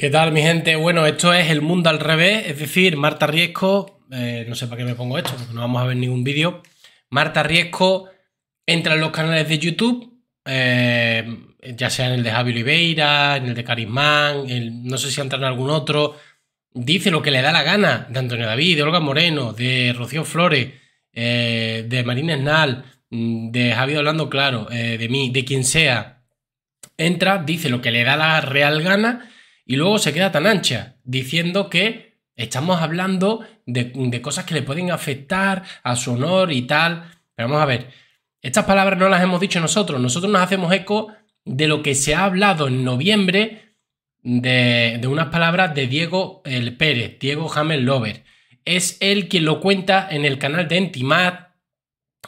¿Qué tal, mi gente? Bueno, esto es El Mundo al Revés, es decir, Marta Riesco, eh, no sé para qué me pongo esto, porque no vamos a ver ningún vídeo. Marta Riesco entra en los canales de YouTube, eh, ya sea en el de Javi Oliveira, en el de Carismán, no sé si entra en algún otro, dice lo que le da la gana de Antonio David, de Olga Moreno, de Rocío Flores, eh, de Marina Esnal, mm, de Javi hablando Claro, de mí, de quien sea. Entra, dice lo que le da la real gana y luego se queda tan ancha, diciendo que estamos hablando de, cosas que le pueden afectar a su honor y tal. Pero vamos a ver, estas palabras no las hemos dicho nosotros, nosotros nos hacemos eco de lo que se ha hablado en noviembre de, unas palabras de Diego el Pérez, Diego Hamel Lover. Es él quien lo cuenta en el canal de Entimat,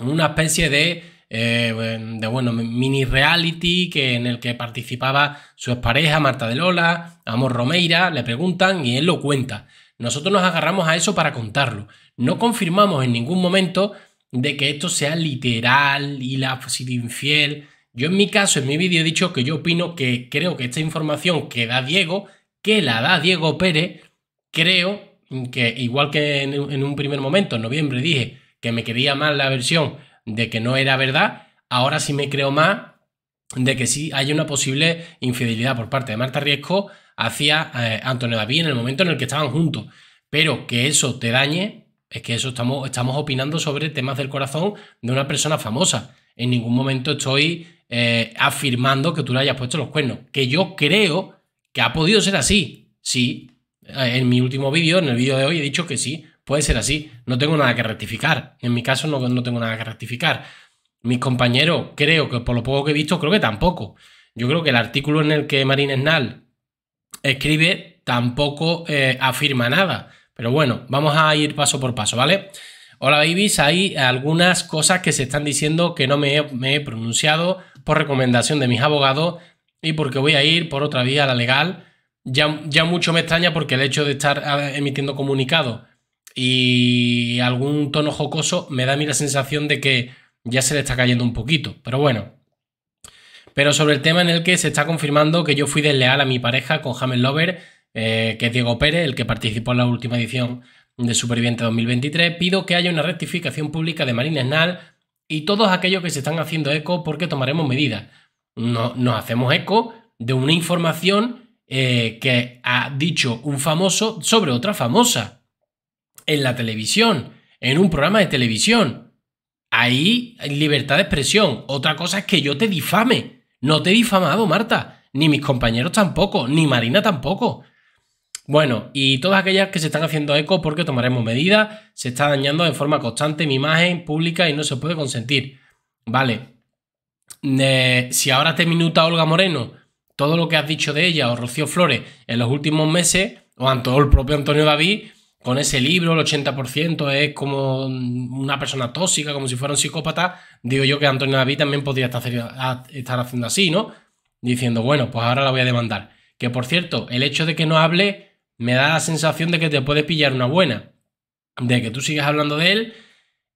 una especie de eh, de bueno, mini reality que, en el que participaba su expareja Marta de Lola, Amor Romeira, le preguntan y él lo cuenta. Nosotros nos agarramos a eso para contarlo. No confirmamos en ningún momento de que esto sea literal y la pues, sido infiel. Yo en mi caso, en mi vídeo he dicho que yo opino que creo que esta información que da Diego, que la da Diego Pérez, creo que igual que en, un primer momento, en noviembre, dije que me quería mal la versión de que no era verdad, ahora sí me creo más de que sí hay una posible infidelidad por parte de Marta Riesco hacia eh, Antonio David en el momento en el que estaban juntos. Pero que eso te dañe, es que eso estamos, opinando sobre temas del corazón de una persona famosa. En ningún momento estoy eh, afirmando que tú le hayas puesto los cuernos. Que yo creo que ha podido ser así. Sí, eh, en mi último vídeo, en el vídeo de hoy, he dicho que sí, Puede ser así. No tengo nada que rectificar. En mi caso no, tengo nada que rectificar. Mis compañeros, creo que por lo poco que he visto, creo que tampoco. Yo creo que el artículo en el que Marín Esnal escribe tampoco eh, afirma nada. Pero bueno, vamos a ir paso por paso, ¿vale? Hola babies, hay algunas cosas que se están diciendo que no me he, pronunciado por recomendación de mis abogados y porque voy a ir por otra vía, a la legal. Ya, ya mucho me extraña porque el hecho de estar ah, emitiendo comunicados y algún tono jocoso, me da a mí la sensación de que ya se le está cayendo un poquito. Pero bueno. Pero sobre el tema en el que se está confirmando que yo fui desleal a mi pareja con James Lover, eh, que es Diego Pérez, el que participó en la última edición de Superviviente 2023, pido que haya una rectificación pública de Marina Esnal y todos aquellos que se están haciendo eco porque tomaremos medidas. No, nos hacemos eco de una información eh, que ha dicho un famoso sobre otra famosa en la televisión, en un programa de televisión. Ahí hay libertad de expresión. Otra cosa es que yo te difame. No te he difamado, Marta. Ni mis compañeros tampoco. Ni Marina tampoco. Bueno, y todas aquellas que se están haciendo eco porque tomaremos medidas, se está dañando de forma constante mi imagen pública y no se puede consentir. Vale. Eh, si ahora te minuta Olga Moreno todo lo que has dicho de ella o Rocío Flores en los últimos meses, o el propio Antonio David, con ese libro, el 80% es como una persona tóxica, como si fuera un psicópata, digo yo que Antonio David también podría estar, haciendo así, ¿no? Diciendo, bueno, pues ahora la voy a demandar. Que por cierto, el hecho de que no hable me da la sensación de que te puedes pillar una buena. De que tú sigues hablando de él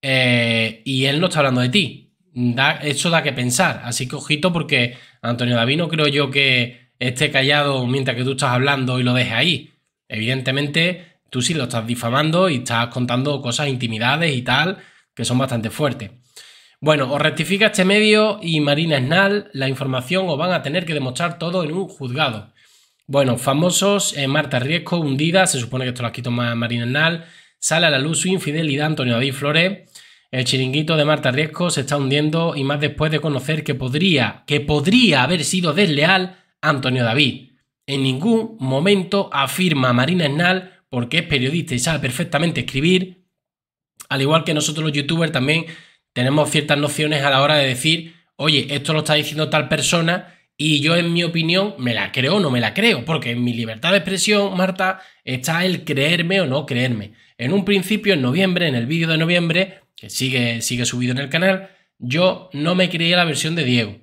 eh, y él no está hablando de ti. Da, eso da que pensar. Así que ojito porque Antonio David no creo yo que esté callado mientras que tú estás hablando y lo deje ahí. Evidentemente tú sí lo estás difamando y estás contando cosas, intimidades y tal, que son bastante fuertes. Bueno, os rectifica este medio y Marina Esnal la información os van a tener que demostrar todo en un juzgado. Bueno, famosos, eh, Marta Riesco, hundida, se supone que esto lo ha quitado Marina Esnal, sale a la luz su infidelidad Antonio David Flores, el chiringuito de Marta Riesco se está hundiendo y más después de conocer que podría, que podría haber sido desleal Antonio David. En ningún momento afirma Marina Esnal porque es periodista y sabe perfectamente escribir, al igual que nosotros los youtubers también tenemos ciertas nociones a la hora de decir, oye, esto lo está diciendo tal persona y yo en mi opinión me la creo o no me la creo, porque en mi libertad de expresión, Marta, está el creerme o no creerme. En un principio, en noviembre, en el vídeo de noviembre, que sigue, sigue subido en el canal, yo no me creía la versión de Diego.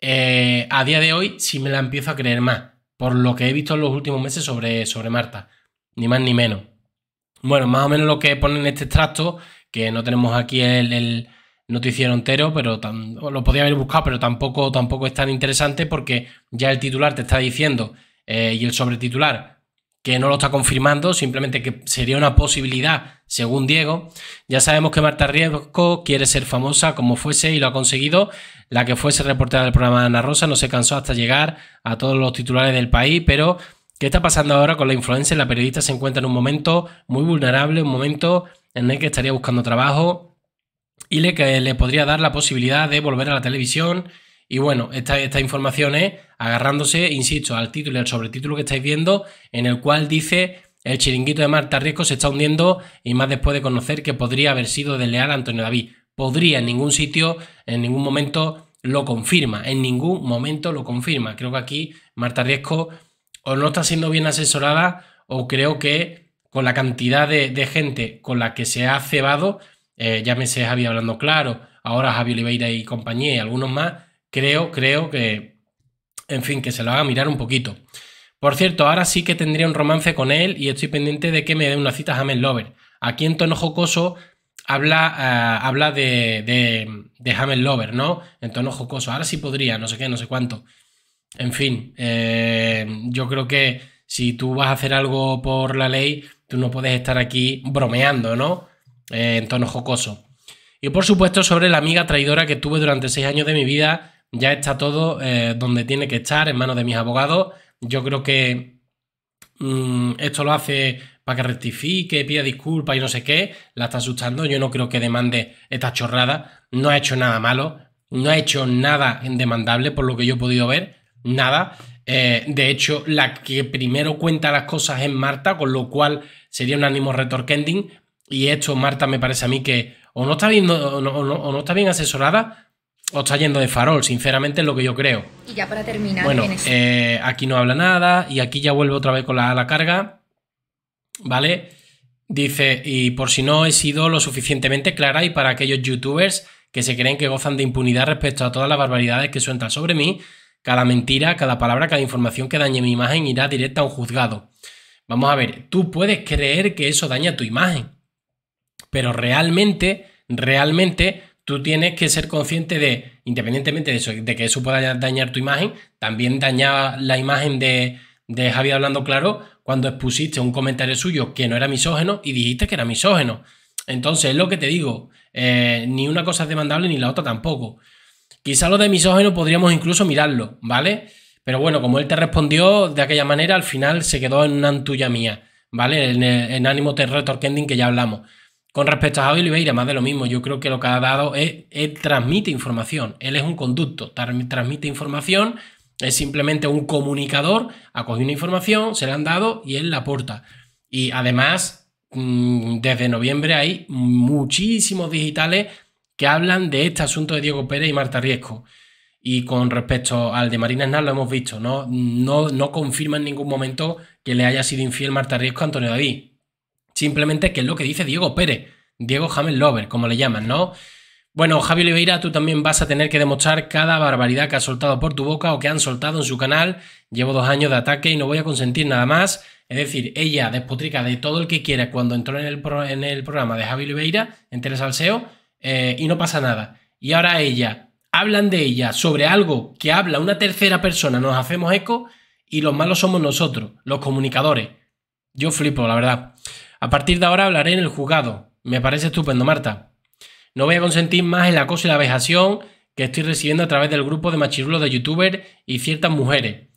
Eh, a día de hoy sí me la empiezo a creer más, por lo que he visto en los últimos meses sobre, sobre Marta. Ni más ni menos. Bueno, más o menos lo que pone en este extracto, que no tenemos aquí el, noticiero entero, pero lo podía haber buscado, pero tampoco, tampoco es tan interesante porque ya el titular te está diciendo eh, y el sobretitular que no lo está confirmando, simplemente que sería una posibilidad, según Diego. Ya sabemos que Marta Riesco quiere ser famosa como fuese y lo ha conseguido. La que fuese reportera del programa de Ana Rosa no se cansó hasta llegar a todos los titulares del país, pero ¿Qué está pasando ahora con la influencia? La periodista se encuentra en un momento muy vulnerable, un momento en el que estaría buscando trabajo y le, le podría dar la posibilidad de volver a la televisión. Y bueno, esta, información es agarrándose, insisto, al título y al sobretítulo que estáis viendo, en el cual dice el chiringuito de Marta Riesco se está hundiendo y más después de conocer que podría haber sido desleal a Antonio David. Podría en ningún sitio, en ningún momento lo confirma, en ningún momento lo confirma. Creo que aquí Marta Riesco o no está siendo bien asesorada o creo que con la cantidad de, gente con la que se ha cebado, eh, me sé Javi hablando claro, ahora Javi Oliveira y compañía y algunos más, creo, creo que, en fin, que se lo haga mirar un poquito. Por cierto, ahora sí que tendría un romance con él y estoy pendiente de que me dé una cita a James Lover. Aquí en tono jocoso habla, eh, habla de, de, de James Lover, ¿no? En tono jocoso. Ahora sí podría, no sé qué, no sé cuánto. En fin, eh, yo creo que si tú vas a hacer algo por la ley, tú no puedes estar aquí bromeando, ¿no? Eh, en tono jocoso. Y por supuesto, sobre la amiga traidora que tuve durante seis años de mi vida, ya está todo eh, donde tiene que estar, en manos de mis abogados. Yo creo que mm, esto lo hace para que rectifique, pida disculpas y no sé qué. La está asustando. Yo no creo que demande esta chorrada. No ha hecho nada malo. No ha hecho nada demandable por lo que yo he podido ver nada. Eh, de hecho, la que primero cuenta las cosas es Marta, con lo cual sería un ánimo retorquending. Y esto, Marta, me parece a mí que o no está bien, o no, está bien asesorada o está yendo de farol, sinceramente es lo que yo creo. Y ya para terminar, bueno, eh, aquí no habla nada y aquí ya vuelve otra vez con la, la carga, ¿vale? Dice, y por si no he sido lo suficientemente clara y para aquellos youtubers que se creen que gozan de impunidad respecto a todas las barbaridades que sueltan sobre mí, cada mentira, cada palabra, cada información que dañe mi imagen irá directa a un juzgado. Vamos a ver, tú puedes creer que eso daña tu imagen, pero realmente, realmente tú tienes que ser consciente de, independientemente de eso, de que eso pueda dañar tu imagen, también dañaba la imagen de, de Javier hablando claro cuando expusiste un comentario suyo que no era misógeno y dijiste que era misógeno. Entonces, es lo que te digo, eh, ni una cosa es demandable ni la otra tampoco. Quizá lo de misógeno podríamos incluso mirarlo, ¿vale? Pero bueno, como él te respondió de aquella manera, al final se quedó en una tuya mía, ¿vale? En, ánimo en ánimo Terror que ya hablamos. Con respecto a Javi Oliveira, más de lo mismo. Yo creo que lo que ha dado es, él transmite información. Él es un conducto, transmite información, es simplemente un comunicador, ha cogido una información, se la han dado y él la aporta. Y además, mm, desde noviembre hay muchísimos digitales que hablan de este asunto de Diego Pérez y Marta Riesco. Y con respecto al de Marina nada lo hemos visto, no, no, no confirma en ningún momento que le haya sido infiel Marta Riesco a Antonio David. Simplemente que es lo que dice Diego Pérez, Diego James Lover, como le llaman, ¿no? Bueno, Javi Oliveira, tú también vas a tener que demostrar cada barbaridad que ha soltado por tu boca o que han soltado en su canal. Llevo dos años de ataque y no voy a consentir nada más. Es decir, ella despotrica de todo el que quiera cuando entró en el, en el programa de Javi Oliveira, en Tele Salseo eh, y no pasa nada. Y ahora ella, hablan de ella sobre algo que habla una tercera persona, nos hacemos eco y los malos somos nosotros, los comunicadores. Yo flipo, la verdad. A partir de ahora hablaré en el juzgado. Me parece estupendo, Marta. No voy a consentir más el acoso y la vejación que estoy recibiendo a través del grupo de machirulos de youtubers y ciertas mujeres.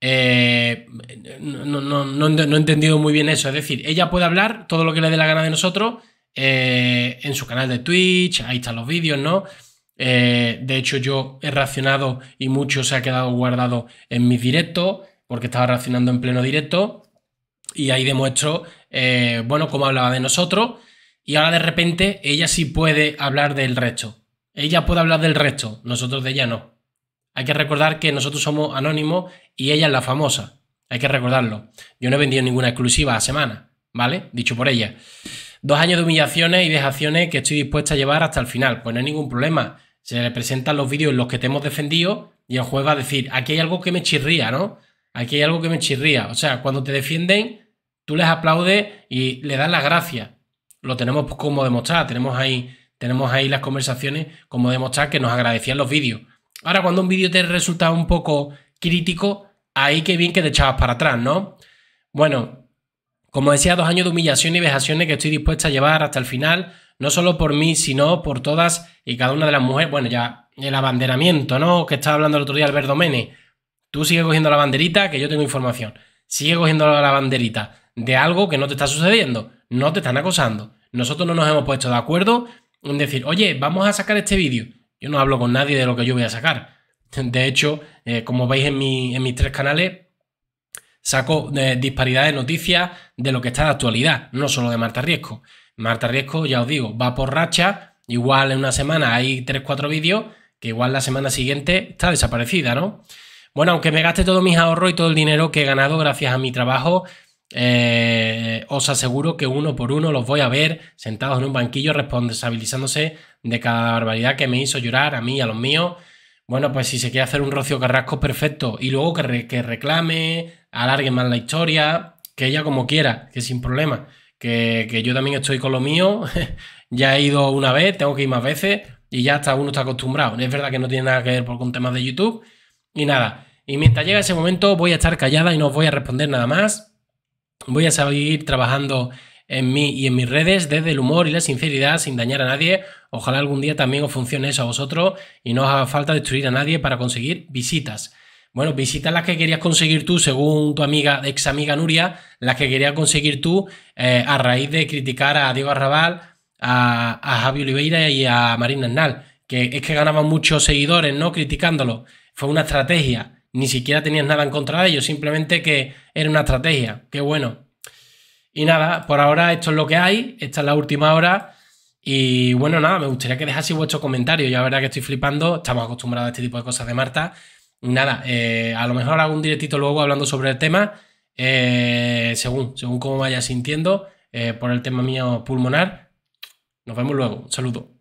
Eh, no he entendido muy bien eso. Es decir, ella puede hablar todo lo que le dé la gana de nosotros eh, en su canal de Twitch, ahí están los vídeos, ¿no? Eh, de hecho, yo he reaccionado y mucho se ha quedado guardado en mis directos, porque estaba reaccionando en pleno directo, y ahí demuestro, eh, bueno, cómo hablaba de nosotros, y ahora de repente ella sí puede hablar del resto. Ella puede hablar del resto, nosotros de ella no. Hay que recordar que nosotros somos anónimos y ella es la famosa. Hay que recordarlo. Yo no he vendido ninguna exclusiva a semana, ¿vale? Dicho por ella. Dos años de humillaciones y dejaciones que estoy dispuesta a llevar hasta el final. Pues no hay ningún problema. Se le presentan los vídeos en los que te hemos defendido y el juez va a decir, aquí hay algo que me chirría, ¿no? Aquí hay algo que me chirría. O sea, cuando te defienden, tú les aplaudes y le das las gracias. Lo tenemos pues como demostrar. Tenemos ahí, tenemos ahí las conversaciones como demostrar que nos agradecían los vídeos. Ahora, cuando un vídeo te resulta un poco crítico, ahí que bien que te echabas para atrás, ¿no? Bueno, como decía, dos años de humillación y vejaciones que estoy dispuesta a llevar hasta el final, no solo por mí, sino por todas y cada una de las mujeres. Bueno, ya el abanderamiento, ¿no? Que estaba hablando el otro día Alberto Mene. Tú sigues cogiendo la banderita, que yo tengo información. Sigue cogiendo la banderita de algo que no te está sucediendo. No te están acosando. Nosotros no nos hemos puesto de acuerdo en decir, oye, vamos a sacar este vídeo. Yo no hablo con nadie de lo que yo voy a sacar. De hecho, eh, como veis en, en mis tres canales, saco eh, disparidades disparidad de noticias de lo que está la actualidad, no solo de Marta Riesco. Marta Riesco, ya os digo, va por racha, igual en una semana hay 3-4 vídeos, que igual la semana siguiente está desaparecida, ¿no? Bueno, aunque me gaste todos mis ahorros y todo el dinero que he ganado gracias a mi trabajo, eh, os aseguro que uno por uno los voy a ver sentados en un banquillo responsabilizándose de cada barbaridad que me hizo llorar a mí y a los míos bueno, pues si se quiere hacer un Rocío Carrasco, perfecto. Y luego que, que reclame, alargue más la historia, que ella como quiera, que sin problema. Que, que yo también estoy con lo mío, ya he ido una vez, tengo que ir más veces y ya hasta uno está acostumbrado. Es verdad que no tiene nada que ver por, con temas de YouTube y nada. Y mientras llega ese momento voy a estar callada y no os voy a responder nada más. Voy a seguir trabajando en mí y en mis redes desde el humor y la sinceridad sin dañar a nadie. Ojalá algún día también os funcione eso a vosotros y no os haga falta destruir a nadie para conseguir visitas. Bueno, visitas las que querías conseguir tú, según tu amiga, ex amiga Nuria, las que querías conseguir tú eh, a raíz de criticar a Diego Arrabal, a, a Javi Oliveira y a Marina Hernal, que es que ganaban muchos seguidores, ¿no? Criticándolo. Fue una estrategia. Ni siquiera tenías nada en contra de ellos, simplemente que era una estrategia. Qué bueno. Y nada, por ahora esto es lo que hay, esta es la última hora. Y bueno, nada, me gustaría que dejase vuestro comentario, Ya verdad que estoy flipando, estamos acostumbrados a este tipo de cosas de Marta. Nada, eh, a lo mejor hago un directito luego hablando sobre el tema, eh, según, según cómo vaya sintiendo, eh, por el tema mío pulmonar. Nos vemos luego. Un saludo.